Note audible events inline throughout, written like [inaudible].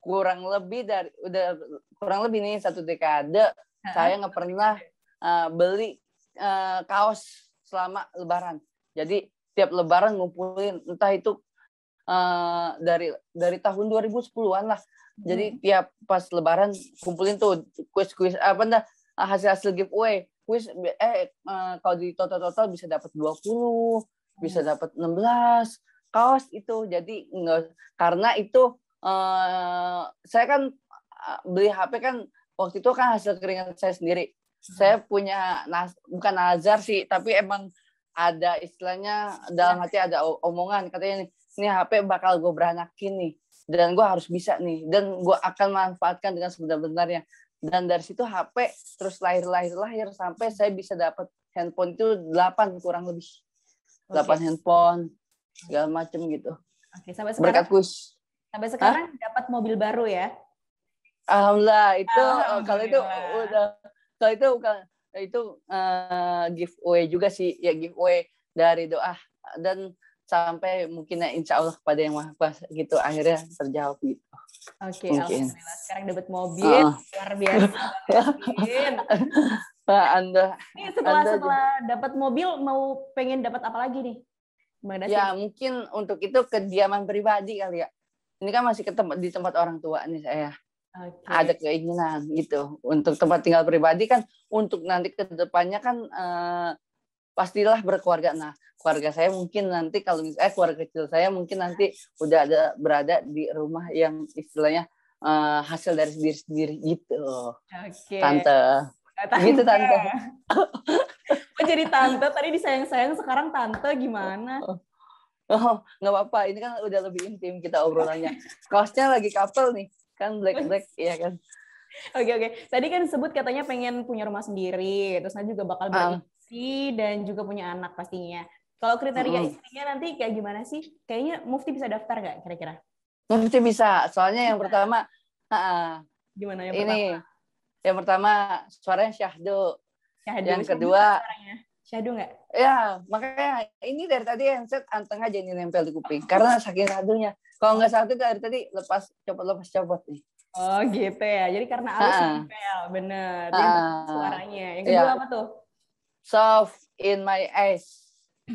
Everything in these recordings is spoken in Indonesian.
kurang lebih dari udah kurang lebih nih satu dekade uh saya nggak pernah uh, beli uh, kaos selama lebaran. Jadi tiap lebaran ngumpulin entah itu uh, dari dari tahun 2010-an lah. Jadi hmm. tiap pas lebaran kumpulin tuh kuis-kuis apa enggak hasil-hasil giveaway. Kuis eh uh, kalau di total-total bisa dapat 20, bisa hmm. dapat 16 kaos itu. Jadi enggak karena itu Eh, saya kan eh, beli HP kan waktu itu kan hasil keringat saya sendiri. Hmm. Saya punya nas bukan nazar sih, tapi emang ada istilahnya dalam hati ada omongan katanya nih, ini HP bakal gue beranakin nih dan gue harus bisa nih dan gue akan manfaatkan dengan sebenar-benarnya dan dari situ HP terus lahir lahir lahir sampai saya bisa dapat handphone itu 8 kurang lebih okay. Oh, handphone segala macem gitu Oke, sampai sekarang, berkat kus Sampai sekarang Hah? dapat mobil baru ya? Alhamdulillah itu Alhamdulillah. Eh, kalau itu udah kalau itu itu uh, giveaway juga sih ya giveaway dari doa dan sampai mungkin ya insya Allah kepada yang maha kuasa gitu akhirnya terjawab gitu. Oke, okay, alhamdulillah sekarang dapat mobil uh. luar biasa. [laughs] Pak Anda. Ini setelah anda setelah dapat mobil mau pengen dapat apa lagi nih? ya mungkin untuk itu kediaman pribadi kali ya ini kan masih ke di tempat orang tua nih saya okay. ada keinginan gitu untuk tempat tinggal pribadi kan untuk nanti kedepannya kan eh, pastilah berkeluarga nah keluarga saya mungkin nanti kalau misalnya eh, keluarga kecil saya mungkin nanti udah ada berada di rumah yang istilahnya eh, hasil dari sendiri sendiri gitu okay. tante tante. Gitu tante. [laughs] Oh jadi tante, tadi disayang-sayang sekarang tante gimana? Oh, Oh, nggak apa-apa. Ini kan udah lebih intim kita obrolannya. Kaosnya lagi couple nih, kan black black, [laughs] ya kan. Oke okay, oke. Okay. Tadi kan sebut katanya pengen punya rumah sendiri, terus nanti juga bakal ah. berisi um. dan juga punya anak pastinya. Kalau kriteria hmm. istrinya nanti kayak gimana sih? Kayaknya Mufti bisa daftar nggak kira-kira? Mufti bisa. Soalnya yang pertama, uh, gimana yang ini, pertama? Yang pertama suaranya syahdu. Yang kedua, Shadow nggak? Ya, makanya ini dari tadi handset anteng aja ini nempel di kuping. Karena saking sadunya. Kalau nggak satu dari tadi lepas copot-lepas copot nih. Oh gitu ya. Jadi karena halus nempel, bener. Ha. suaranya. Yang ya. kedua ya. apa tuh? Soft in my eyes. [clears throat]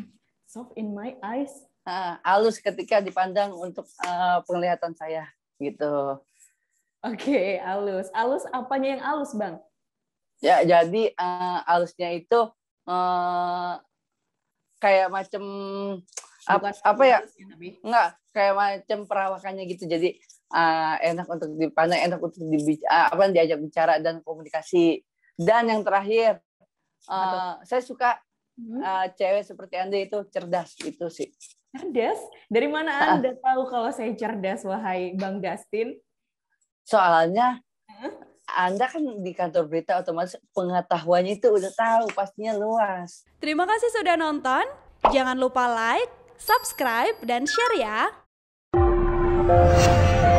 Soft in my eyes. Ha, halus ketika dipandang untuk uh, penglihatan saya, gitu. Oke, okay, halus. Halus apanya yang halus, bang? Ya, jadi uh, eh, halusnya itu uh, kayak macam apa, apa ya nggak kayak macam perawakannya gitu jadi uh, eh, enak untuk dipandang enak untuk di eh, apa diajak bicara dan komunikasi dan yang terakhir uh, saya suka uh, cewek seperti anda itu cerdas itu sih cerdas dari mana anda tahu kalau saya cerdas wahai bang Dustin soalnya anda kan di kantor berita otomatis pengetahuannya itu udah tahu pastinya luas. Terima kasih sudah nonton. Jangan lupa like, subscribe, dan share ya.